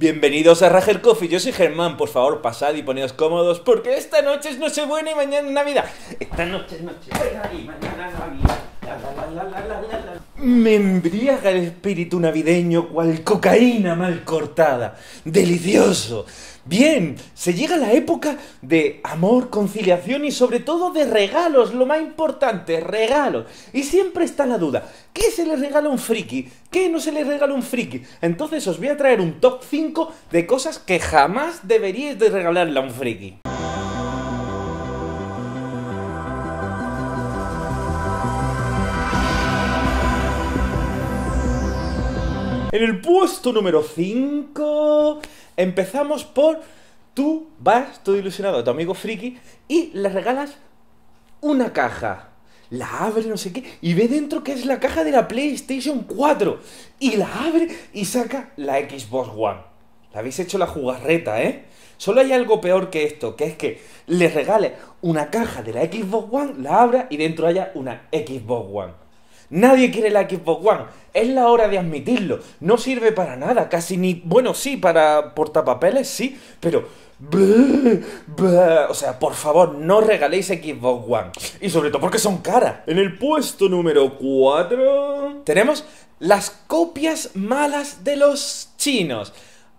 Bienvenidos a Rajel Coffee, yo soy Germán, por favor pasad y ponedos cómodos porque esta noche es buena y mañana es Navidad. Esta noche es noche buena y mañana es Navidad. Me embriaga el espíritu navideño cual cocaína mal cortada. Delicioso. Bien, se llega la época de amor, conciliación y sobre todo de regalos, lo más importante, regalos. Y siempre está la duda, ¿qué se le regala a un friki? ¿Qué no se le regala a un friki? Entonces os voy a traer un top 5 de cosas que jamás deberíais de regalarle a un friki. En el puesto número 5 empezamos por tú vas todo ilusionado a tu amigo friki y le regalas una caja. La abre, no sé qué, y ve dentro que es la caja de la PlayStation 4. Y la abre y saca la Xbox One. La habéis hecho la jugarreta, ¿eh? Solo hay algo peor que esto, que es que le regales una caja de la Xbox One, la abra y dentro haya una Xbox One. Nadie quiere la Xbox One. Es la hora de admitirlo. No sirve para nada, casi ni. Bueno, sí, para portapapeles, sí, pero. O sea, por favor, no regaléis Xbox One. Y sobre todo porque son caras. En el puesto número 4 tenemos las copias malas de los chinos.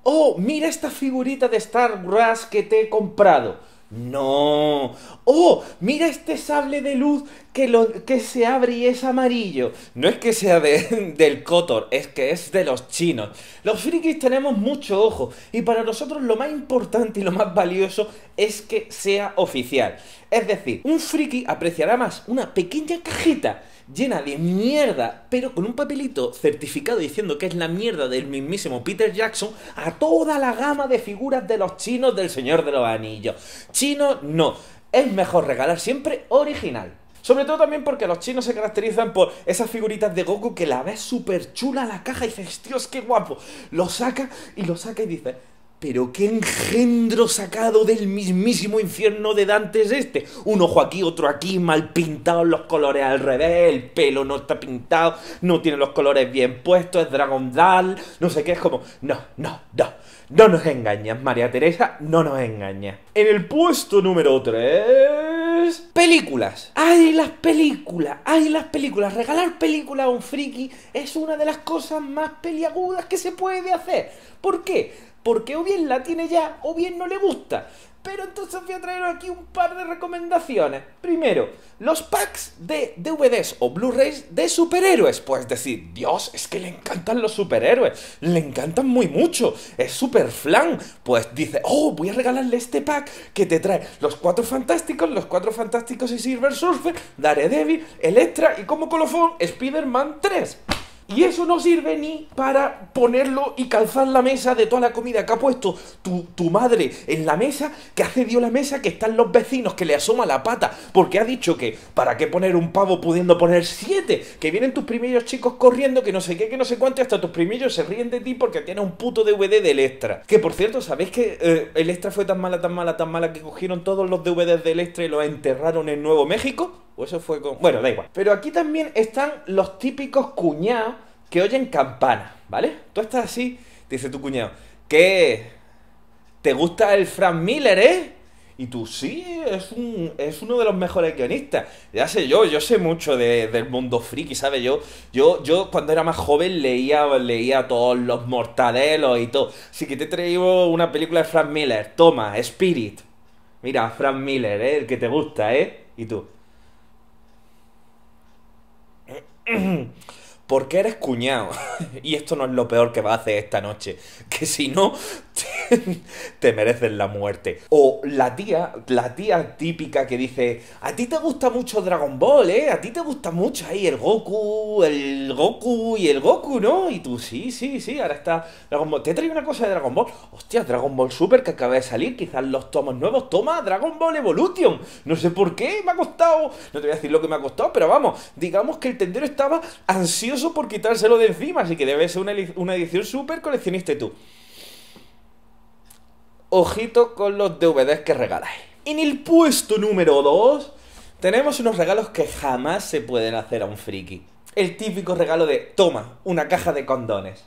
Oh, mira esta figurita de Star Wars que te he comprado. No. Oh, mira este sable de luz que, lo, que se abre y es amarillo. No es que sea del cotor es que es de los chinos. Los frikis tenemos mucho ojo y para nosotros lo más importante y lo más valioso es que sea oficial. Es decir, un friki apreciará más una pequeña cajita llena de mierda, pero con un papelito certificado diciendo que es la mierda del mismísimo Peter Jackson, a toda la gama de figuras de los chinos del Señor de los Anillos. Chino no, es mejor regalar siempre original. Sobre todo también porque los chinos se caracterizan por esas figuritas de Goku que la ves súper chula la caja y dices, Dios, qué guapo. Lo saca y lo saca y dices, pero qué engendro sacado del mismísimo infierno de Dante es este. Un ojo aquí, otro aquí, mal pintados los colores al revés, el pelo no está pintado, no tiene los colores bien puestos, es Dragon Dal, no sé qué, es como... No, no, no. No nos engañas, María Teresa, no nos engañas. En el puesto número 3... Pues, películas. ¡Ay, las películas! ¡Ay, las películas! Regalar películas a un friki es una de las cosas más peliagudas que se puede hacer. ¿Por qué? Porque o bien la tiene ya o bien no le gusta. Pero entonces voy a traer aquí un par de recomendaciones. Primero, los packs de DVDs o Blu-rays de superhéroes. Pues decir, Dios, es que le encantan los superhéroes. Le encantan muy mucho. Es super flan. Pues dice, oh, voy a regalarle este pack que te trae los cuatro fantásticos, los cuatro fantásticos y Silver Surfer, Daredevil, Electra y como colofón, Spider-Man 3. Y eso no sirve ni para ponerlo y calzar la mesa de toda la comida que ha puesto tu, madre en la mesa, que ha cedido la mesa, que están los vecinos, que le asoma la pata, porque ha dicho que para qué poner un pavo pudiendo poner siete, que vienen tus primeros chicos corriendo, que no sé qué, que no sé cuánto, y hasta tus primeros se ríen de ti porque tienes un puto DVD del extra. Que por cierto, ¿sabéis que eh, el extra fue tan mala, tan mala, tan mala que cogieron todos los DVDs del extra y los enterraron en Nuevo México? O eso fue con. Bueno, da igual. Pero aquí también están los típicos cuñados que oyen campana ¿vale? Tú estás así, dice tu cuñado, ¿qué? ¿Te gusta el Frank Miller, eh? Y tú, sí, es, es uno de los mejores guionistas. Ya sé yo, yo sé mucho del mundo friki, ¿sabes? Yo, yo, yo cuando era más joven leía, leía todos los mortadelos y todo. Así que te traigo una película de Frank Miller. Toma, Spirit. Mira, Frank Miller, eh, el que te gusta, ¿eh? Y tú, porque eres cuñado. y esto no es lo peor que va a hacer esta noche. Que si no, te mereces la muerte. O la tía, la tía típica que dice, a ti te gusta mucho Dragon Ball, ¿eh? A ti te gusta mucho ahí el Goku, el Goku y el Goku, ¿no? Y tú, sí, sí, sí, ahora está Dragon Ball. Te traigo una cosa de Dragon Ball. Hostia, Dragon Ball Super que acaba de salir, quizás los tomos nuevos. Toma, Dragon Ball Evolution. No sé por qué, me ha costado, no te voy a decir lo que me ha costado, pero vamos, digamos que el tendero estaba ansioso por quitárselo de encima, así que debe ser una, edición super coleccionista tú ojito con los DVDs que regaláis. En el puesto número 2 tenemos unos regalos que jamás se pueden hacer a un friki. El típico regalo de, toma, una caja de condones.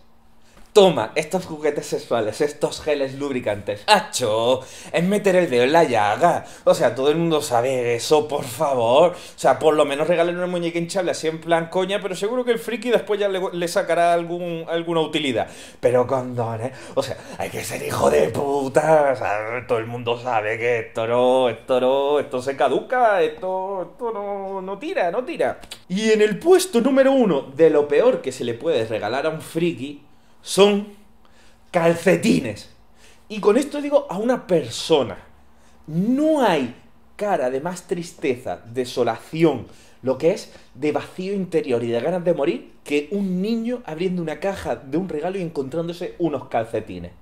Toma, estos juguetes sexuales, estos geles lubricantes. ¡Acho! Es meter el dedo en la llaga. O sea, todo el mundo sabe eso, por favor. O sea, por lo menos regalen una muñeca hinchable así en plan coña, pero seguro que el friki después ya le, sacará algún, alguna utilidad. Pero condones. O sea, hay que ser hijo de puta. O sea, todo el mundo sabe que esto no, esto no, esto se caduca, esto, esto no, no tira, no tira. Y en el puesto número uno de lo peor que se le puede regalar a un friki son calcetines. Y con esto digo a una persona. No hay cara de más tristeza, desolación, lo que es de vacío interior y de ganas de morir que un niño abriendo una caja de un regalo y encontrándose unos calcetines.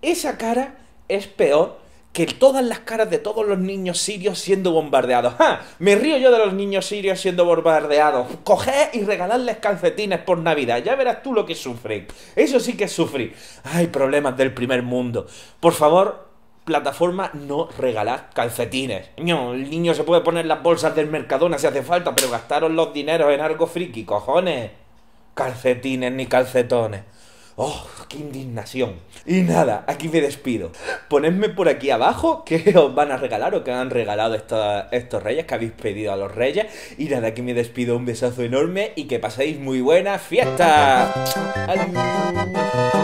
Esa cara es peor que todas las caras de todos los niños sirios siendo bombardeados. ¡Ja! Me río yo de los niños sirios siendo bombardeados. Coged y regaladles calcetines por Navidad. Ya verás tú lo que sufren. Eso sí que sufrí, Ay, problemas del primer mundo. Por favor, plataforma, no regalad calcetines. No, el niño se puede poner las bolsas del Mercadona si hace falta, pero gastaron los dineros en algo friki, cojones. Calcetines ni calcetones. ¡Oh, qué indignación! Y nada, aquí me despido. Ponedme por aquí abajo que os van a regalar o que han regalado estos, reyes, que habéis pedido a los reyes. Y nada, aquí me despido. Un besazo enorme y que paséis muy buena fiesta Adiós.